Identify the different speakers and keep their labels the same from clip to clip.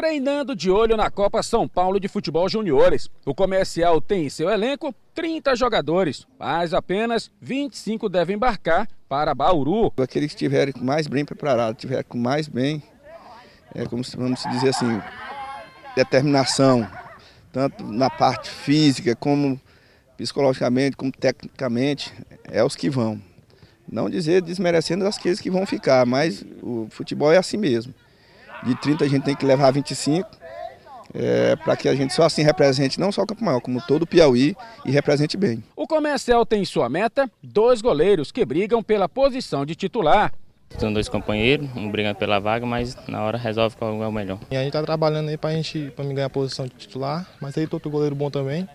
Speaker 1: treinando de olho na Copa São Paulo de Futebol Juniores. O comercial tem em seu elenco 30 jogadores, mas apenas 25 devem embarcar para
Speaker 2: Bauru. Aqueles que estiverem mais bem preparados, estiverem com mais bem, é como vamos dizer assim, determinação, tanto na parte física como psicologicamente, como tecnicamente, é os que vão. Não dizer desmerecendo as coisas que vão ficar, mas o futebol é assim mesmo. De 30 a gente tem que levar 25, é, para que a gente só assim represente não só o Campo Maior, como todo o Piauí e represente bem.
Speaker 1: O comercial tem sua meta dois goleiros que brigam pela posição de titular.
Speaker 3: São dois companheiros, um briga pela vaga, mas na hora resolve qual é o melhor.
Speaker 4: E a gente está trabalhando aí para a gente pra ganhar a posição de titular, mas aí todo goleiro bom também.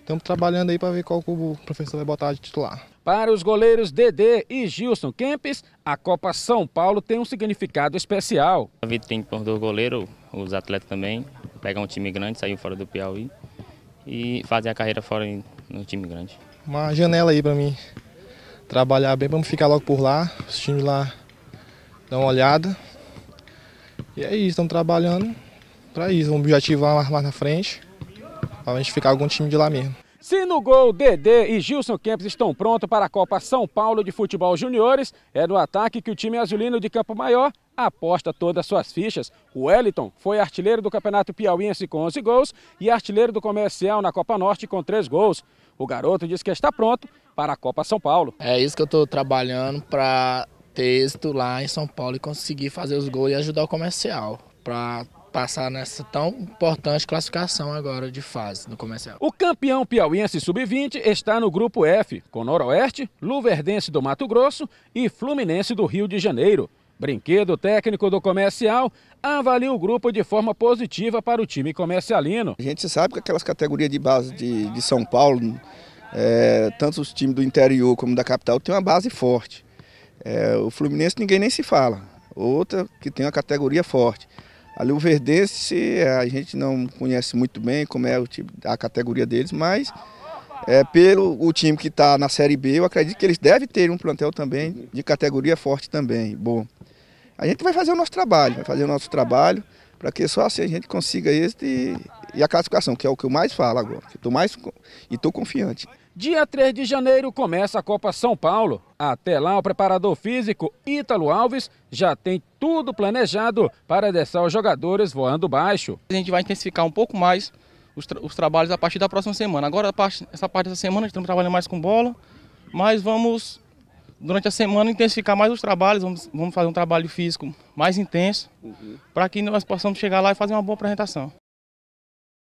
Speaker 4: Estamos trabalhando aí para ver qual o professor vai botar de titular.
Speaker 1: Para os goleiros Dedê e Gilson Kempes, a Copa São Paulo tem um significado especial. A vida tem por do goleiro,
Speaker 3: os atletas também, pegar um time grande, sair fora do Piauí e fazer a carreira fora no time grande.
Speaker 4: Uma janela aí para mim trabalhar bem, vamos ficar logo por lá, os times lá dão uma olhada. E é isso, estamos trabalhando para isso, um objetivo lá na frente, para a gente ficar algum time de lá mesmo.
Speaker 1: Se no gol, Dedê e Gilson Campos estão prontos para a Copa São Paulo de Futebol Juniores, é no ataque que o time azulino de Campo Maior aposta todas suas fichas. O Wellington foi artilheiro do Campeonato Piauiense com 11 gols e artilheiro do Comercial na Copa Norte com 3 gols. O garoto diz que está pronto para a Copa São Paulo. É isso que eu estou trabalhando
Speaker 4: para ter êxito lá em São Paulo e conseguir fazer os gols e ajudar o Comercial. Para passar nessa tão importante classificação agora de fase no comercial.
Speaker 1: O campeão piauiense sub-20 está no grupo F, com Noroeste, Luverdense do Mato Grosso e Fluminense do Rio de Janeiro. Brinquedo técnico do comercial avalia o
Speaker 2: grupo de forma positiva para o time comercialino. A gente sabe que aquelas categorias de base de, de São Paulo, é, tanto os times do interior como da capital, têm uma base forte. É, o Fluminense ninguém nem se fala. Outra que tem uma categoria forte. A Luverdense é, a gente não conhece muito bem como é o tipo, a categoria deles, mas é, pelo o time que está na Série B, eu acredito que eles devem ter um plantel também de categoria forte também. Bom, a gente vai fazer o nosso trabalho, vai fazer o nosso trabalho para que só assim a gente consiga êxito e, e, a classificação, que é o que eu mais falo agora. Estou mais e estou confiante.
Speaker 1: Dia 3 de janeiro começa a Copa São Paulo. Até lá, o preparador físico Ítalo Alves já tem tudo planejado para deixar os jogadores voando baixo. A gente vai intensificar um pouco mais os, tra os trabalhos a partir da próxima semana. Agora,
Speaker 3: parte, essa parte dessa semana, estamos trabalhando mais com bola, mas vamos, durante a semana, intensificar mais os trabalhos. Vamos, vamos fazer um trabalho físico mais intenso uhum. para que nós possamos chegar lá e fazer uma boa apresentação.